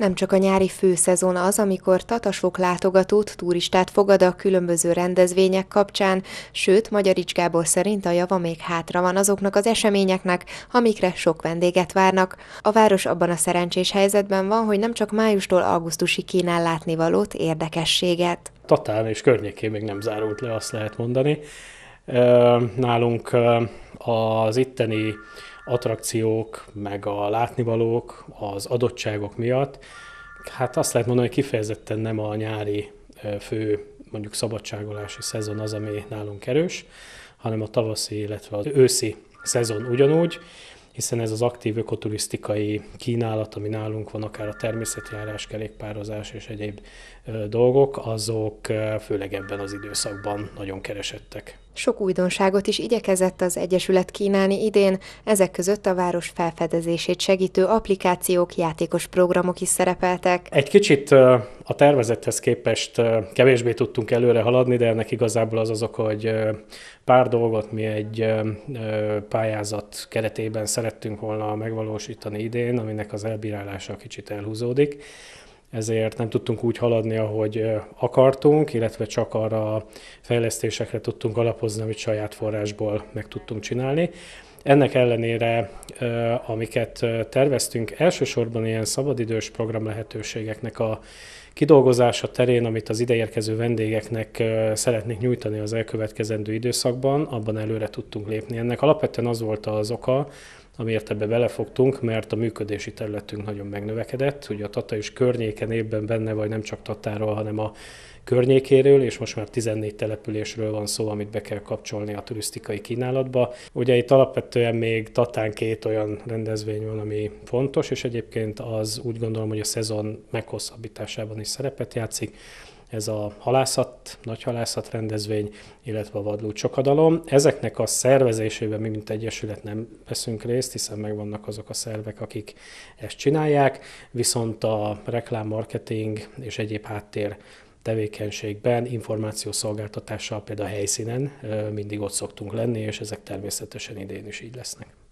Nem csak a nyári főszezon az, amikor tatasok látogatót, turistát fogad a különböző rendezvények kapcsán, sőt, Magyarics Gábor szerint a java még hátra van azoknak az eseményeknek, amikre sok vendéget várnak. A város abban a szerencsés helyzetben van, hogy nem csak májustól augusztusi kínál látnivalót, érdekességet. Tatán és környékén még nem zárult le, azt lehet mondani. Nálunk az itteni attrakciók, meg a látnivalók az adottságok miatt, hát azt lehet mondani, hogy kifejezetten nem a nyári fő mondjuk szabadságolási szezon az, ami nálunk erős, hanem a tavaszi, illetve az őszi szezon ugyanúgy hiszen ez az aktív ökoturisztikai kínálat, ami nálunk van, akár a természetjárás, kerékpározás és egyéb dolgok, azok főleg ebben az időszakban nagyon keresettek. Sok újdonságot is igyekezett az Egyesület kínálni idén, ezek között a város felfedezését segítő applikációk, játékos programok is szerepeltek. Egy kicsit a tervezethez képest kevésbé tudtunk előre haladni, de ennek igazából az azok, hogy pár dolgot mi egy pályázat keretében szerettünk volna megvalósítani idén, aminek az elbírálása kicsit elhúzódik, ezért nem tudtunk úgy haladni, ahogy akartunk, illetve csak arra a fejlesztésekre tudtunk alapozni, amit saját forrásból meg tudtunk csinálni. Ennek ellenére, amiket terveztünk, elsősorban ilyen szabadidős program lehetőségeknek a kidolgozása terén, amit az ideérkező vendégeknek szeretnék nyújtani az elkövetkezendő időszakban, abban előre tudtunk lépni. Ennek alapvetően az volt az oka, amiért ebbe belefogtunk, mert a működési területünk nagyon megnövekedett. Ugye a Tata is környéken évben benne, vagy nem csak Tatáról, hanem a környékéről, és most már 14 településről van szó, amit be kell kapcsolni a turisztikai kínálatba. Ugye itt alapvetően még Tatán két olyan rendezvény van, ami fontos, és egyébként az úgy gondolom, hogy a szezon meghosszabbításában is szerepet játszik ez a halászat, nagy halászat rendezvény, illetve a vadló csokadalom. Ezeknek a szervezésében mi, mint Egyesület nem veszünk részt, hiszen megvannak azok a szervek, akik ezt csinálják, viszont a reklámmarketing és egyéb háttér tevékenységben, információszolgáltatással például a helyszínen mindig ott szoktunk lenni, és ezek természetesen idén is így lesznek.